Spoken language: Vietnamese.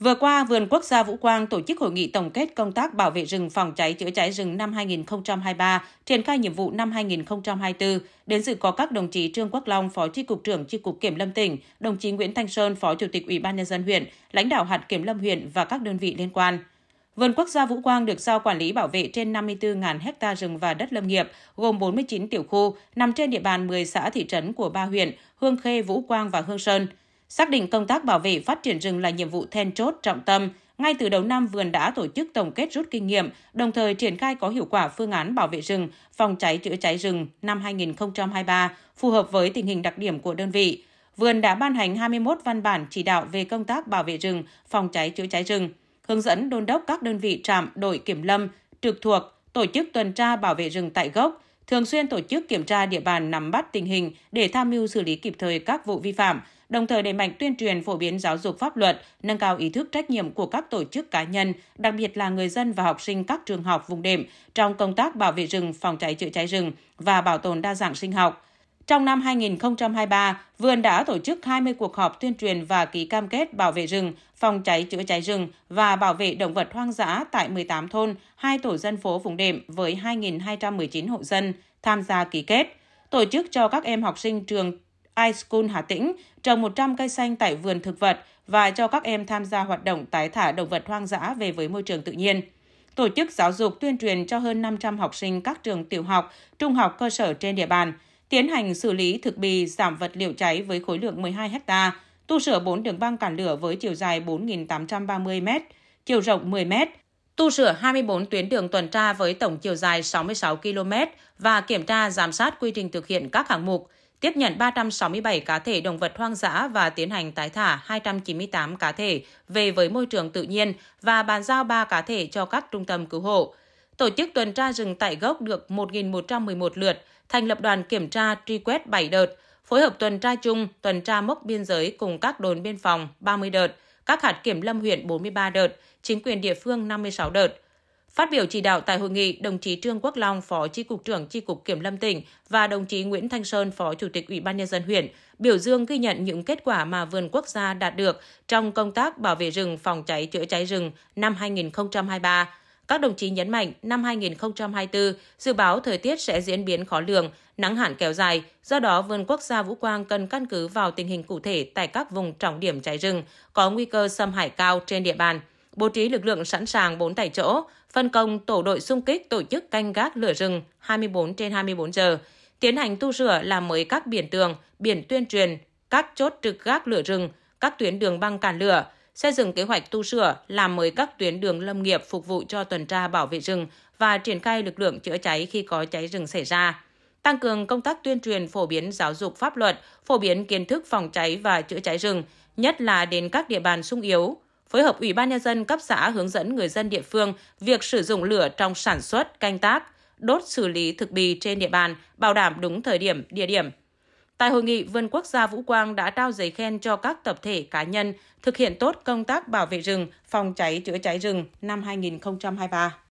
Vừa qua, Vườn Quốc gia Vũ Quang tổ chức hội nghị tổng kết công tác bảo vệ rừng phòng cháy chữa cháy rừng năm 2023, triển khai nhiệm vụ năm 2024. Đến dự có các đồng chí Trương Quốc Long, Phó tri cục trưởng tri cục Kiểm lâm tỉnh, đồng chí Nguyễn Thanh Sơn, Phó Chủ tịch Ủy ban nhân dân huyện, lãnh đạo hạt Kiểm lâm huyện và các đơn vị liên quan. Vườn quốc gia Vũ Quang được giao quản lý bảo vệ trên 54.000 ha rừng và đất lâm nghiệp, gồm 49 tiểu khu, nằm trên địa bàn 10 xã thị trấn của ba huyện Hương Khê, Vũ Quang và Hương Sơn – Xác định công tác bảo vệ phát triển rừng là nhiệm vụ then chốt trọng tâm, ngay từ đầu năm vườn đã tổ chức tổng kết rút kinh nghiệm, đồng thời triển khai có hiệu quả phương án bảo vệ rừng, phòng cháy chữa cháy rừng năm 2023 phù hợp với tình hình đặc điểm của đơn vị. Vườn đã ban hành 21 văn bản chỉ đạo về công tác bảo vệ rừng, phòng cháy chữa cháy rừng, hướng dẫn đôn đốc các đơn vị trạm, đội kiểm lâm trực thuộc tổ chức tuần tra bảo vệ rừng tại gốc, thường xuyên tổ chức kiểm tra địa bàn nắm bắt tình hình để tham mưu xử lý kịp thời các vụ vi phạm, đồng thời đẩy mạnh tuyên truyền phổ biến giáo dục pháp luật, nâng cao ý thức trách nhiệm của các tổ chức cá nhân, đặc biệt là người dân và học sinh các trường học vùng đệm trong công tác bảo vệ rừng, phòng cháy chữa cháy rừng và bảo tồn đa dạng sinh học. Trong năm 2023, vườn đã tổ chức 20 cuộc họp tuyên truyền và ký cam kết bảo vệ rừng, phòng cháy chữa cháy rừng và bảo vệ động vật hoang dã tại 18 thôn, hai tổ dân phố vùng đệm với 2.219 hộ dân tham gia ký kết, tổ chức cho các em học sinh trường iSchool Hà Tĩnh trồng 100 cây xanh tại vườn thực vật và cho các em tham gia hoạt động tái thả động vật hoang dã về với môi trường tự nhiên. Tổ chức giáo dục tuyên truyền cho hơn 500 học sinh các trường tiểu học, trung học cơ sở trên địa bàn, tiến hành xử lý thực bì giảm vật liệu cháy với khối lượng 12 ha, tu sửa 4 đường băng cản lửa với chiều dài 4.830 m, chiều rộng 10 m, tu sửa 24 tuyến đường tuần tra với tổng chiều dài 66 km và kiểm tra giám sát quy trình thực hiện các hạng mục, tiếp nhận 367 cá thể động vật hoang dã và tiến hành tái thả 298 cá thể về với môi trường tự nhiên và bàn giao 3 cá thể cho các trung tâm cứu hộ. Tổ chức tuần tra rừng tại gốc được 1.111 lượt, thành lập đoàn kiểm tra truy quét 7 đợt, phối hợp tuần tra chung, tuần tra mốc biên giới cùng các đồn biên phòng 30 đợt, các hạt kiểm lâm huyện 43 đợt, chính quyền địa phương 56 đợt. Phát biểu chỉ đạo tại hội nghị, đồng chí Trương Quốc Long, Phó Chi cục trưởng Chi cục Kiểm lâm tỉnh và đồng chí Nguyễn Thanh Sơn, Phó Chủ tịch Ủy ban nhân dân huyện biểu dương ghi nhận những kết quả mà vườn quốc gia đạt được trong công tác bảo vệ rừng, phòng cháy chữa cháy rừng năm 2023. Các đồng chí nhấn mạnh năm 2024 dự báo thời tiết sẽ diễn biến khó lường, nắng hạn kéo dài, do đó vườn quốc gia Vũ Quang cần căn cứ vào tình hình cụ thể tại các vùng trọng điểm cháy rừng có nguy cơ xâm hại cao trên địa bàn bố trí lực lượng sẵn sàng 4 tại chỗ, phân công tổ đội xung kích tổ chức canh gác lửa rừng 24 trên 24 giờ, tiến hành tu sửa làm mới các biển tường, biển tuyên truyền, các chốt trực gác lửa rừng, các tuyến đường băng cản lửa, xây dựng kế hoạch tu sửa làm mới các tuyến đường lâm nghiệp phục vụ cho tuần tra bảo vệ rừng và triển khai lực lượng chữa cháy khi có cháy rừng xảy ra tăng cường công tác tuyên truyền phổ biến giáo dục pháp luật, phổ biến kiến thức phòng cháy và chữa cháy rừng, nhất là đến các địa bàn sung yếu, phối hợp Ủy ban Nhân dân cấp xã hướng dẫn người dân địa phương việc sử dụng lửa trong sản xuất, canh tác, đốt xử lý thực bì trên địa bàn, bảo đảm đúng thời điểm, địa điểm. Tại hội nghị, Vườn Quốc gia Vũ Quang đã trao giấy khen cho các tập thể cá nhân thực hiện tốt công tác bảo vệ rừng, phòng cháy chữa cháy rừng năm 2023.